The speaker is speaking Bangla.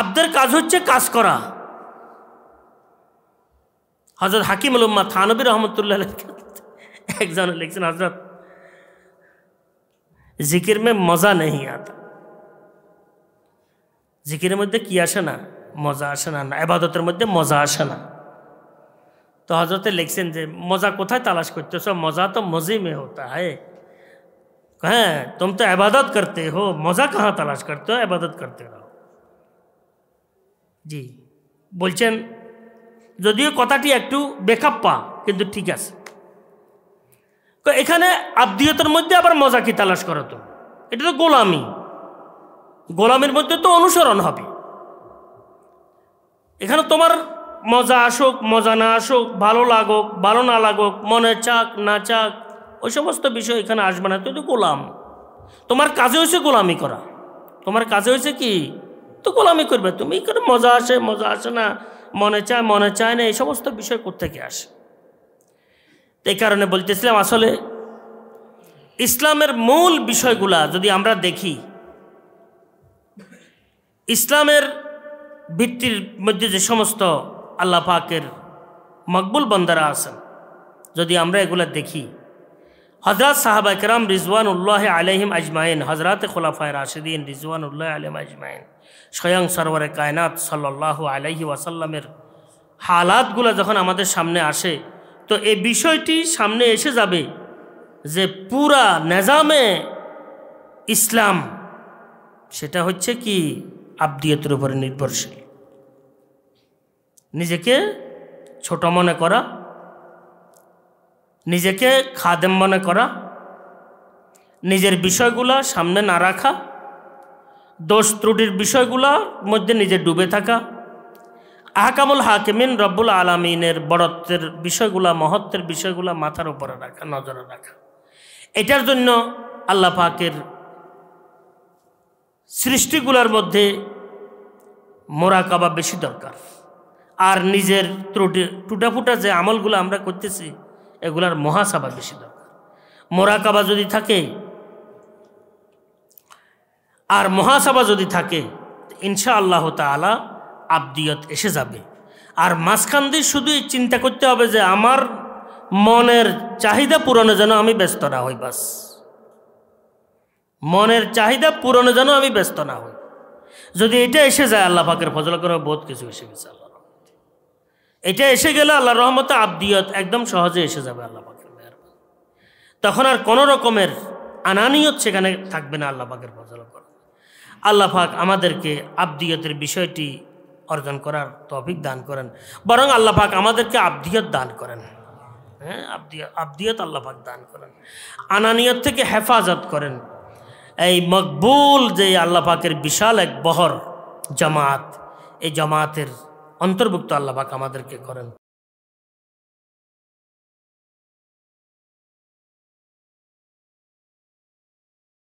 আব্দের কাজ হচ্ছে কাজ করা হজরত হাকিম উলম্মা থানবী রহমতুল্লাহ একজন লিখছেন হজরত জিকির মে মজা নেই আতা জিকিরের মধ্যে কি আসে না মজা আসে না আবাদতের মধ্যে মজা আসে না তো হজরতে লিখছেন যে মজা কোথায় তালাশ করতেছ মজা তো মজে মে হতা হে হ্যাঁ তুম তো আবাদত করতে হো মজা কাহা তালাশ করতে হো আবাদত করতে হো জি বলছেন যদিও কথাটি একটু পা কিন্তু ঠিক আছে এখানে আব্দীয়তার মধ্যে আবার মজা কি তালাশ করা তো এটা তো গোলামি গোলামের মধ্যে তো অনুসরণ হবে এখানে তোমার মজা আসুক মজা না আসুক ভালো লাগুক ভালো না লাগুক মনে চাক না চাক ওই সমস্ত বিষয় এখানে আসবে না তুই তো গোলাম তোমার কাজে হয়েছে গোলামি করা তোমার কাজে হয়েছে কি তো গোলামি করবে তুমি কেন মজা আসে মজা আসে না মনে চায় মনে চায় না এই সমস্ত বিষয় কোথেকে আসে এই কারণে বলতেছিলাম আসলে ইসলামের মূল বিষয়গুলা যদি আমরা দেখি ইসলামের ভিত্তির মধ্যে যে সমস্ত আল্লাহ পাকের মকবুল বন্দারা আছেন যদি আমরা এগুলা দেখি হজরত সাহাবা কেরাম রিজওয়ান উল্লাহ আলহিম আজমাইন হজরত খোলাফায় রাশিদিন রিজওয়ান উল্লাহ আলহিম আজমাইন স্বয়ং সরোয়ারে কায়নাত সাল্লাহ আলহি ওয়াসাল্লামের হালাতগুলো যখন আমাদের সামনে আসে তো এই বিষয়টি সামনে এসে যাবে যে পুরা নেজামে ইসলাম সেটা হচ্ছে কি আবদিয়তের উপরে নির্ভরশীল নিজেকে ছোট মনে করা নিজেকে খাদেম মনে করা নিজের বিষয়গুলা সামনে না রাখা দোষ ত্রুটির বিষয়গুলার মধ্যে নিজে ডুবে থাকা আহকামুল হাকিমিন রব্বুল আলমিনের বড়ত্বের বিষয়গুলা মহত্বের বিষয়গুলা মাথার উপরে রাখা নজরে রাখা এটার জন্য আল্লাহ পাকের সৃষ্টিগুলার মধ্যে মোরাকাবা বেশি দরকার আর নিজের ত্রুটি টুটাফুটা যে আমলগুলো আমরা করতেছি এগুলার মহাসাবা বেশি দরকার মোরাকাবা যদি থাকে আর মহাসাবা যদি থাকে ইনশা আল্লাহ তালা আবদিয়ত এসে যাবে আর মাঝখান দিয়ে শুধুই চিন্তা করতে হবে যে আমার মনের চাহিদা পূরণে যেন আমি ব্যস্ত না হই বাস মনের চাহিদা পূরণে যেন আমি ব্যস্ত না হই যদি এটা এসে যায় আল্লাহ পাকের ফজল করে বহুত কিছু এসে গেছে এটা এসে গেলে আল্লাহ রহমতে আবদিয়ত একদম সহজে এসে যাবে আল্লাহ পাকের তখন আর কোনো রকমের আনানিয়ত সেখানে থাকবে না আল্লাহ পাকের ফজল আল্লাহ আমাদেরকে আবদিয়তের বিষয়টি অর্জন করার তফিক দান করেন বরং আল্লাহ আমাদেরকে আবদিয়ত দান করেন হ্যাঁ আবদিয়ত আবদিয়ত আল্লাহ দান করেন আনানিয়ত থেকে হেফাজত করেন এই মকবুল যে আল্লাহ পাকের বিশাল এক বহর জামাত এই জামাতের অন্তর্ভুক্ত আল্লাহ পাক আমাদেরকে করেন